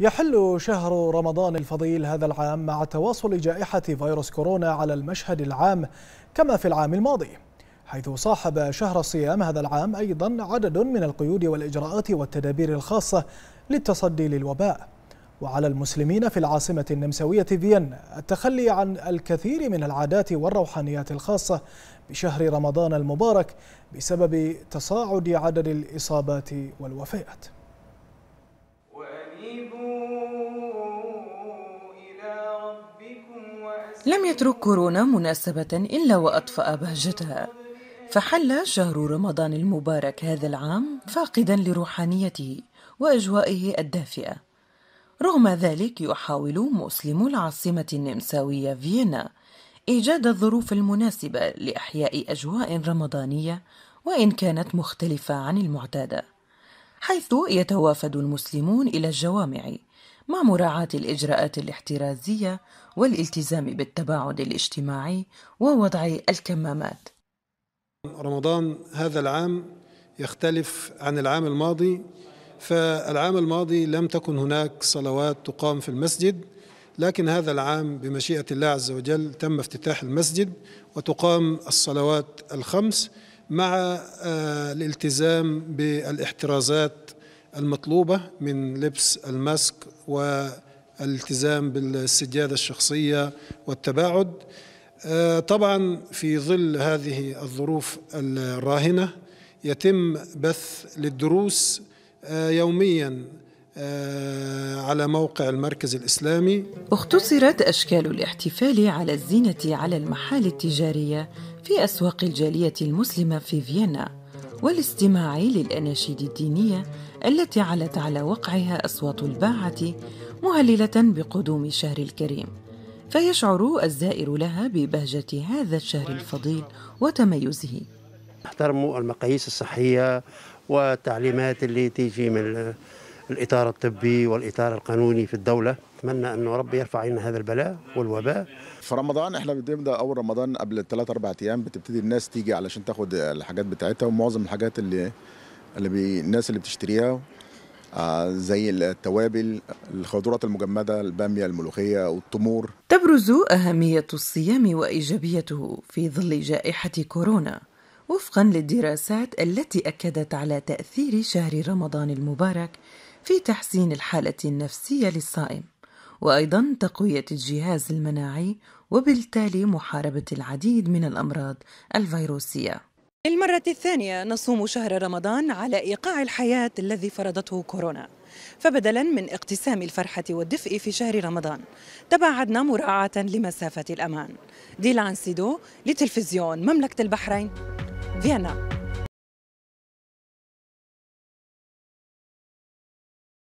يحل شهر رمضان الفضيل هذا العام مع تواصل جائحة فيروس كورونا على المشهد العام كما في العام الماضي حيث صاحب شهر الصيام هذا العام أيضا عدد من القيود والإجراءات والتدابير الخاصة للتصدي للوباء وعلى المسلمين في العاصمة النمساوية فيينا التخلي عن الكثير من العادات والروحانيات الخاصة بشهر رمضان المبارك بسبب تصاعد عدد الإصابات والوفيات لم يترك كورونا مناسبة إلا وأطفأ بهجتها فحل شهر رمضان المبارك هذا العام فاقدا لروحانيته وأجوائه الدافئة رغم ذلك يحاول مسلمو العاصمة النمساوية فيينا إيجاد الظروف المناسبة لإحياء أجواء رمضانية وإن كانت مختلفة عن المعتادة حيث يتوافد المسلمون إلى الجوامع مع مراعاة الإجراءات الاحترازية والالتزام بالتباعد الاجتماعي ووضع الكمامات. رمضان هذا العام يختلف عن العام الماضي فالعام الماضي لم تكن هناك صلوات تقام في المسجد لكن هذا العام بمشيئة الله عز وجل تم افتتاح المسجد وتقام الصلوات الخمس مع آه، الالتزام بالاحترازات المطلوبة من لبس الماسك والالتزام بالسجادة الشخصية والتباعد آه، طبعا في ظل هذه الظروف الراهنة يتم بث للدروس آه، يوميا آه، على موقع المركز الإسلامي اختصرت أشكال الاحتفال على الزينة على المحال التجارية في أسواق الجالية المسلمة في فيينا والاستماع للأناشيد الدينية التي علت على وقعها أصوات الباعة مهللة بقدوم شهر الكريم فيشعر الزائر لها ببهجة هذا الشهر الفضيل وتميزه احترموا المقاييس الصحية والتعليمات اللي تيجي من الإطار الطبي والإطار القانوني في الدولة أتمنى أنه ربي يرفع عنا هذا البلاء والوباء في رمضان احنا بنبدا اول رمضان قبل الثلاث اربع ايام بتبتدي الناس تيجي علشان تاخد الحاجات بتاعتها ومعظم الحاجات اللي اللي بي الناس اللي بتشتريها آه، زي التوابل الخضروات المجمدة البامية الملوخية والتمور تبرز أهمية الصيام وإيجابيته في ظل جائحة كورونا وفقا للدراسات التي اكدت على تاثير شهر رمضان المبارك في تحسين الحاله النفسيه للصائم وايضا تقويه الجهاز المناعي وبالتالي محاربه العديد من الامراض الفيروسيه للمرة الثانية نصوم شهر رمضان على إيقاع الحياة الذي فرضته كورونا فبدلا من اقتسام الفرحة والدفء في شهر رمضان تباعدنا مراعاة لمسافة الأمان ديلان سيدو لتلفزيون مملكة البحرين Werner.